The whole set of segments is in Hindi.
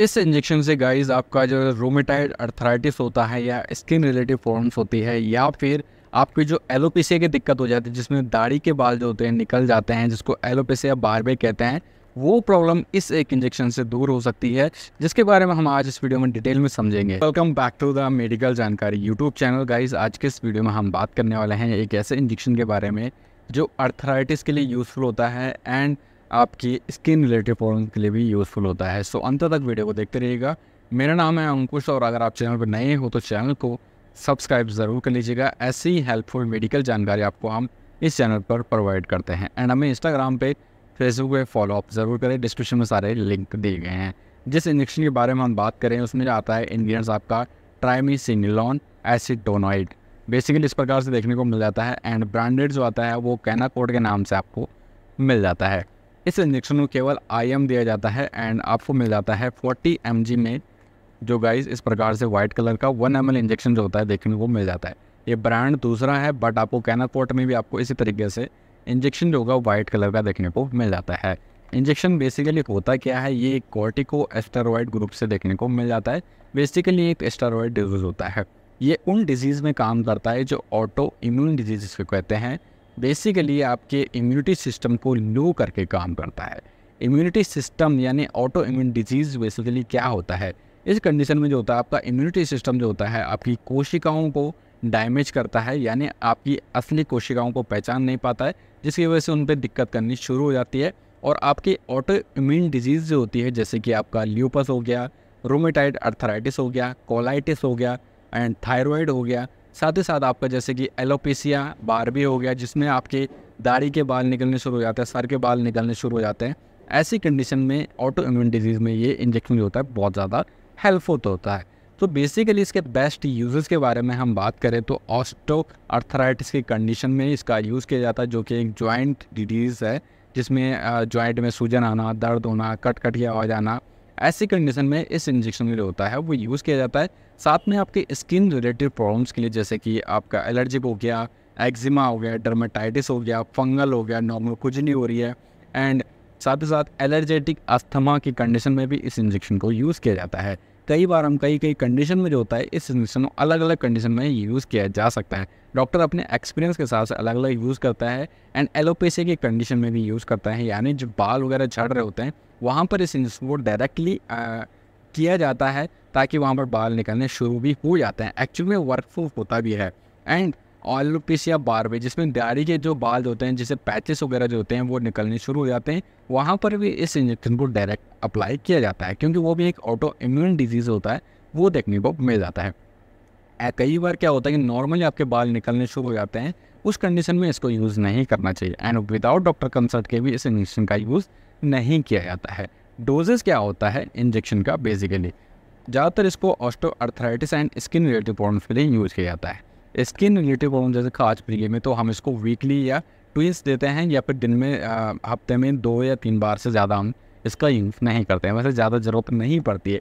इस इंजेक्शन से गाइस आपका जो रोमेटाइड अर्थराइटिस होता है या स्किन रिलेटिव प्रॉब्लम्स होती है या फिर आपकी जो एलोपेसिया की दिक्कत हो जाती है जिसमें दाढ़ी के बाल जो होते हैं निकल जाते हैं जिसको एलोपेसिया बारबे कहते हैं वो प्रॉब्लम इस एक इंजेक्शन से दूर हो सकती है जिसके बारे में हम आज इस वीडियो में डिटेल में समझेंगे welcome back to the medical जानकारी यूट्यूब चैनल गाइज आज के इस वीडियो में हम बात करने वाले हैं एक ऐसे इंजेक्शन के बारे में जो अर्थराइटिस के लिए यूज़फुल होता है एंड आपकी स्किन रिलेटेड प्रॉब्लम के लिए भी यूज़फुल होता है सो अंत तक वीडियो को देखते रहिएगा मेरा नाम है अंकुश और अगर आप चैनल पर नए हो तो चैनल को सब्सक्राइब ज़रूर कर लीजिएगा ऐसी हेल्पफुल मेडिकल जानकारी आपको हम इस चैनल पर प्रोवाइड करते हैं एंड हमें इंस्टाग्राम पे फेसबुक पे फॉलोअप ज़रूर करें डिस्क्रिप्शन में सारे लिंक दिए गए हैं जिस इंजेक्शन के बारे में हम बात करें उसमें आता है इन्ग्रीडियंट्स आपका ट्राइमी सिंगलॉन एसिडोनॉइड बेसिकली इस प्रकार से देखने को मिल जाता है एंड ब्रांडेड जो आता है वो कैनाकोड के नाम से आपको मिल जाता है इस इंजेक्शन को केवल आई एम दिया जाता है एंड आपको मिल जाता है फोर्टी एम में जो गाइस इस प्रकार से वाइट कलर का वन एम इंजेक्शन जो होता है देखने को मिल जाता है ये ब्रांड दूसरा है बट आपको कैनापोर्ट में भी आपको इसी तरीके से इंजेक्शन जो होगा वाइट कलर का देखने को मिल जाता है इंजेक्शन बेसिकली होता क्या है ये कॉर्टिको एस्टेरॉयड ग्रुप से देखने को मिल जाता है बेसिकली एक एस्टेरॉयड डिजीज़ होता है ये उन डिजीज़ में काम करता है जो ऑटो इम्यून डिजीज़ को कहते हैं बेसिकली आपके इम्यूनिटी सिस्टम को लो करके काम करता है इम्यूनिटी सिस्टम यानी ऑटो इम्यून डिजीज़ बेसिकली क्या होता है इस कंडीशन में जो होता है आपका इम्यूनिटी सिस्टम जो होता है आपकी कोशिकाओं को डैमेज करता है यानी आपकी असली कोशिकाओं को पहचान नहीं पाता है जिसकी वजह से उन पर दिक्कत करनी शुरू हो जाती है और आपकी ऑटो इम्यून डिजीज़ जो होती है जैसे कि आपका ल्यूपस हो गया रोमेटाइड अर्थराइटिस हो गया कोलाइटिस हो गया एंड थायरॉयड हो गया साथ ही साथ आपका जैसे कि एलोपेसिया बार भी हो गया जिसमें आपके दाढ़ी के बाल निकलने शुरू हो जाते हैं सर के बाल निकलने शुरू हो जाते हैं ऐसी कंडीशन में ऑटो इम्यून डिजीज़ में ये इंजेक्शन जो होता है बहुत ज़्यादा हेल्पफुल तो होता है तो बेसिकली इसके बेस्ट यूजेस के बारे में हम बात करें तो ऑस्टो अर्थराइटिस की कंडीशन में इसका यूज़ किया जाता है जो कि एक ज्वाइंट डिजीज़ है जिसमें जॉइंट में सूजन आना दर्द होना कटकटिया हो जाना ऐसी कंडीशन में इस इंजेक्शन जो होता है वो यूज़ किया जाता है साथ में आपके स्किन रिलेटेड प्रॉब्लम्स के लिए जैसे कि आपका एलर्जिक हो गया एक्जिमा हो गया डर्माटाइटिस हो गया फंगल हो गया नॉर्मल कुछ नहीं हो रही है एंड साथ ही साथ एलर्जेटिक अस्थमा की कंडीशन में भी इस इंजेक्शन को यूज़ किया जाता है कई बार हम कई कई कंडीशन में जो होता है इस इंजेक्शन को अलग अलग कंडीशन में यूज़ किया जा सकता है डॉक्टर अपने एक्सपीरियंस के हिसाब से अलग अलग यूज़ करता है एंड एलोपेसी की कंडीशन में भी यूज़ करता है यानी जो बाल वगैरह झड़ रहे होते हैं वहाँ पर इस इंजेक्शन को डायरेक्टली किया जाता है ताकि वहाँ पर बाल निकलने शुरू भी हो जाते हैं एक्चुअली में वर्कफॉर्म होता भी है एंड ऑलोपिसिया बारवे जिसमें दाढ़ी के जो बाल होते हैं जैसे पैचेस वगैरह जो होते हैं वो निकलने शुरू हो जाते हैं वहाँ पर भी इस इंजेक्शन को डायरेक्ट अप्लाई किया जाता है क्योंकि वो भी एक ऑटो इम्यून डिजीज़ होता है वो देखने को मिल जाता है कई बार क्या होता है कि नॉर्मली आपके बाल निकलने शुरू हो जाते हैं उस कंडीशन में इसको यूज़ नहीं करना चाहिए एंड विदाउट डॉक्टर कंसल्ट के भी इस इंजेक्शन का यूज़ नहीं किया जाता है डोजेस क्या होता है इंजेक्शन का बेसिकली ज़्यादातर इसको osteo arthritis and skin relative problems के लिए यूज़ किया जाता है स्किन रिलेटिव प्रॉब्लम जैसे खाज पीए में तो हम इसको वीकली या ट्विंस देते हैं या फिर दिन में हफ्ते में दो या तीन बार से ज़्यादा हम इसका यूज़ नहीं करते हैं वैसे ज़्यादा ज़रूरत नहीं पड़ती है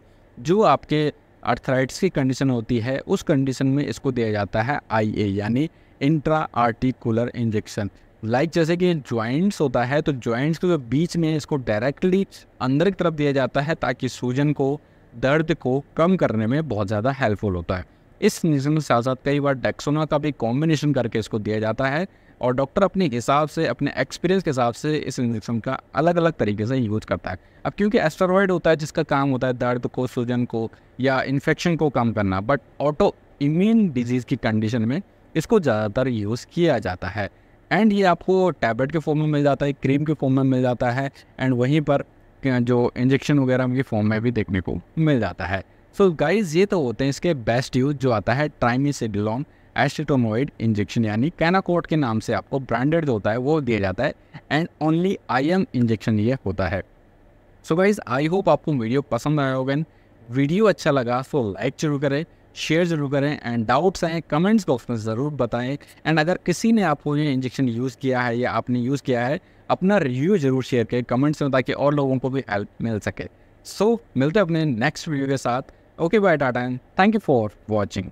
जो आपके अर्थराइटिस की कंडीशन होती है उस कंडीशन में इसको दिया जाता है आई यानी इंट्रा आर्टिकुलर इंजेक्शन लाइक जैसे कि ज्वाइंट्स होता है तो ज्वाइंट्स के जो बीच में इसको डायरेक्टली अंदर की तरफ दिया जाता है ताकि सूजन को दर्द को कम करने में बहुत ज़्यादा हेल्पफुल होता है इस रीज़न के साथ साथ कई बार डेक्सोना का भी कॉम्बिनेशन करके इसको दिया जाता है और डॉक्टर अपने हिसाब से अपने एक्सपीरियंस के हिसाब से इस इंजेक्शन का अलग अलग तरीके से यूज करता है अब क्योंकि एस्टेरॉयड होता है जिसका काम होता है दर्द को सूजन को या इन्फेक्शन को कम करना बट ऑटो इम्यून डिजीज़ की कंडीशन में इसको ज़्यादातर यूज़ किया जाता है एंड ये आपको टैबलेट के फॉर्म में मिल जाता है क्रीम के फॉर्म में मिल जाता है एंड वहीं पर जो इंजेक्शन वगैरह के फॉर्म में भी देखने को मिल जाता है सो so गाइज ये तो होते हैं इसके बेस्ट यूज जो आता है ट्राइमीसिडिलोन एस्टेटोमोइड इंजेक्शन यानी कैनाकोट के नाम से आपको ब्रांडेड जो होता है वो दिया जाता है and only I M injection ये होता है सो गाइज आई होप आपको वीडियो पसंद आया होगा वीडियो अच्छा लगा सो लाइक जरूर करें शेयर ज़रूर करें एंड डाउट्स आएँ कमेंट्स बॉक्स में ज़रूर बताएं एंड अगर किसी ने आपको ये इंजेक्शन यूज़ किया है या आपने यूज़ किया है अपना रिव्यू ज़रूर शेयर करें कमेंट्स में ताकि और लोगों को भी हेल्प मिल सके सो so, मिलते हैं अपने नेक्स्ट वीडियो के साथ okay bye tata and thank you for watching